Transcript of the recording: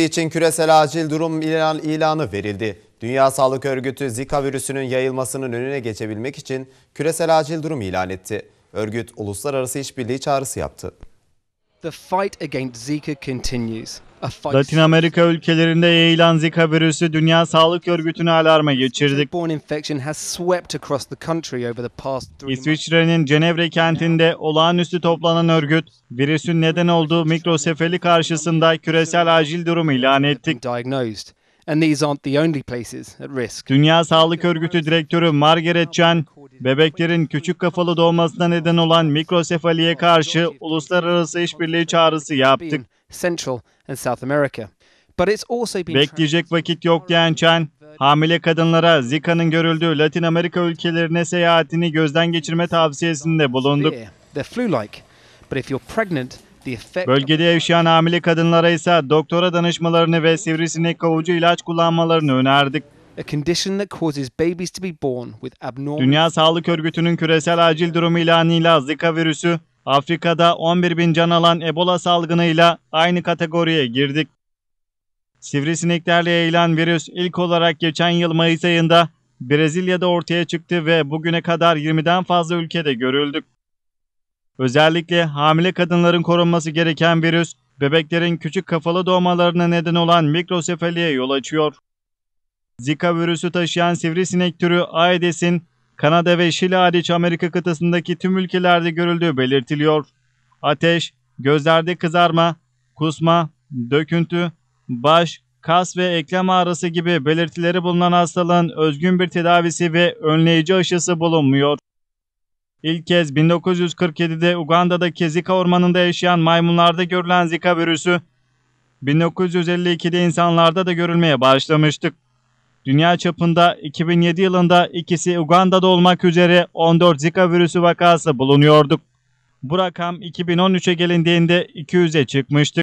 için küresel acil durum ilan, ilanı verildi. Dünya Sağlık Örgütü Zika virüsünün yayılmasının önüne geçebilmek için küresel acil durum ilan etti. Örgüt uluslararası işbirliği çağrısı yaptı. Latin Amerika ülkelerinde yayılan Zika virüsü Dünya Sağlık Örgütü'nü alarma geçirdi. İsviçre'nin Cenevre kentinde olağanüstü toplanan örgüt, virüsün neden olduğu mikrosefali karşısında küresel acil durum ilan etti. And these aren't the only places at risk. Dünya Sağlık Örgütü Direktörü Margaret Chan, bebeklerin küçük kafalı doğmasına neden olan mikrosefaliye karşı uluslararası işbirliği çağrısı yaptık. Central and South America. Bekleyecek vakit yok diyen Chan, hamile kadınlara Zika'nın görüldüğü Latin Amerika ülkelerine seyahatini gözden geçirme tavsiyesinde bulunduk. Bölgede yaşayan hamile kadınlara ise doktora danışmalarını ve sivrisinek kavucu ilaç kullanmalarını önerdik. Dünya Sağlık Örgütü'nün küresel acil durumu ilanıyla Zika virüsü, Afrika'da 11 bin can alan Ebola salgınıyla aynı kategoriye girdik. Sivrisineklerle yayılan virüs ilk olarak geçen yıl Mayıs ayında Brezilya'da ortaya çıktı ve bugüne kadar 20'den fazla ülkede görüldü. Özellikle hamile kadınların korunması gereken virüs, bebeklerin küçük kafalı doğmalarına neden olan mikrosefaliye yol açıyor. Zika virüsü taşıyan sivrisinek türü Aedes'in Kanada ve Şili hariç Amerika kıtasındaki tüm ülkelerde görüldüğü belirtiliyor. Ateş, gözlerde kızarma, kusma, döküntü, baş, kas ve eklem ağrısı gibi belirtileri bulunan hastalığın özgün bir tedavisi ve önleyici aşısı bulunmuyor. İlk kez 1947'de Uganda'daki Zika ormanında yaşayan maymunlarda görülen Zika virüsü 1952'de insanlarda da görülmeye başlamıştık. Dünya çapında 2007 yılında ikisi Uganda'da olmak üzere 14 Zika virüsü vakası bulunuyorduk. Bu rakam 2013'e gelindiğinde 200'e çıkmıştı.